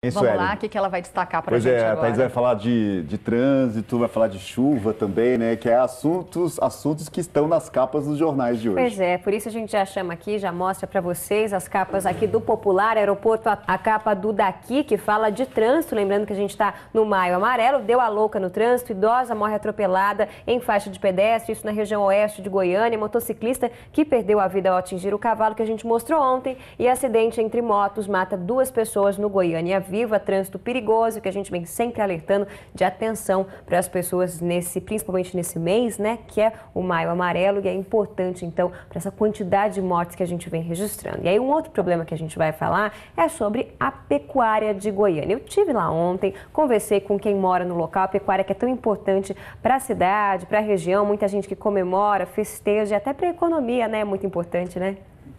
Vamos Sueli? lá, o que, que ela vai destacar para a gente é, agora? Pois é, a Thaís vai falar de, de trânsito, vai falar de chuva também, né? Que é assuntos, assuntos que estão nas capas dos jornais de hoje. Pois é, por isso a gente já chama aqui, já mostra para vocês as capas aqui do Popular Aeroporto, a, a, capa do Daqui, que fala de trânsito, lembrando que a gente está no Maio Amarelo, deu a louca no trânsito, idosa morre atropelada em faixa de pedestre, isso na região oeste de Goiânia, motociclista que perdeu a vida ao atingir o cavalo que a gente mostrou ontem, e acidente entre motos mata duas pessoas no Goiânia viva, trânsito perigoso, que a gente vem sempre alertando de atenção para as pessoas nesse, principalmente nesse mês, né, que é o maio amarelo e é importante então para essa quantidade de mortes que a gente vem registrando. E aí um outro problema que a gente vai falar é sobre a pecuária de Goiânia. Eu tive lá ontem, conversei com quem mora no local, a pecuária que é tão importante para a cidade, para a região, muita gente que comemora, festeja e até para a economia, né, é muito importante, né?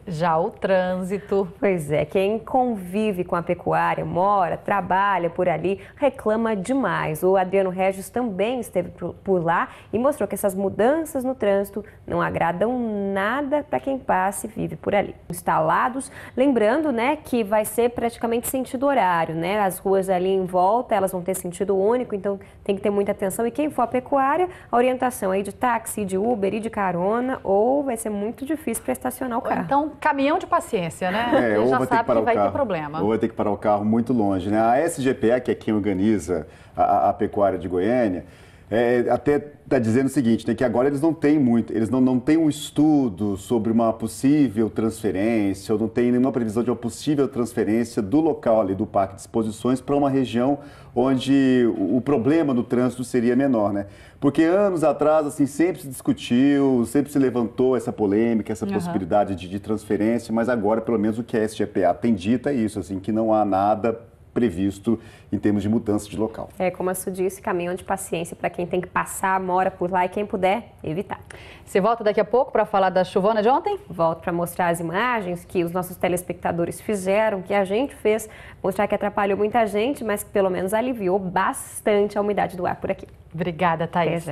Já o trânsito. Pois é, quem convive com a pecuária, mora, trabalha por ali, reclama demais. O Adriano Regis também esteve por lá e mostrou que essas mudanças no trânsito não agradam nada para quem passa e vive por ali. Instalados, lembrando, né, que vai ser praticamente sentido horário, né? As ruas ali em volta, elas vão ter sentido único, então tem que ter muita atenção e quem for a pecuária, a orientação aí de táxi, de Uber e de carona, ou vai ser muito difícil para estacionar o carro. Então caminhão de paciência, né? É, ou já sabe que, que vai carro, ter problema. Ou vai ter que parar o carro muito longe, né? A SGPA, que é quem organiza a, a pecuária de Goiânia, é, até está dizendo o seguinte, né, que agora eles não têm muito, eles não, não têm um estudo sobre uma possível transferência, ou não tem nenhuma previsão de uma possível transferência do local ali do parque de exposições para uma região onde o, o problema do trânsito seria menor, né? Porque anos atrás, assim, sempre se discutiu, sempre se levantou essa polêmica, essa uhum. possibilidade de, de transferência, mas agora, pelo menos, o que a SGPA tem dito é isso, assim, que não há nada previsto em termos de mudança de local. É, como a Su disse, caminhão de paciência para quem tem que passar, mora por lá e quem puder, evitar. Você volta daqui a pouco para falar da chuvona de ontem? Volto para mostrar as imagens que os nossos telespectadores fizeram, que a gente fez, mostrar que atrapalhou muita gente, mas que pelo menos aliviou bastante a umidade do ar por aqui. Obrigada, Thaís.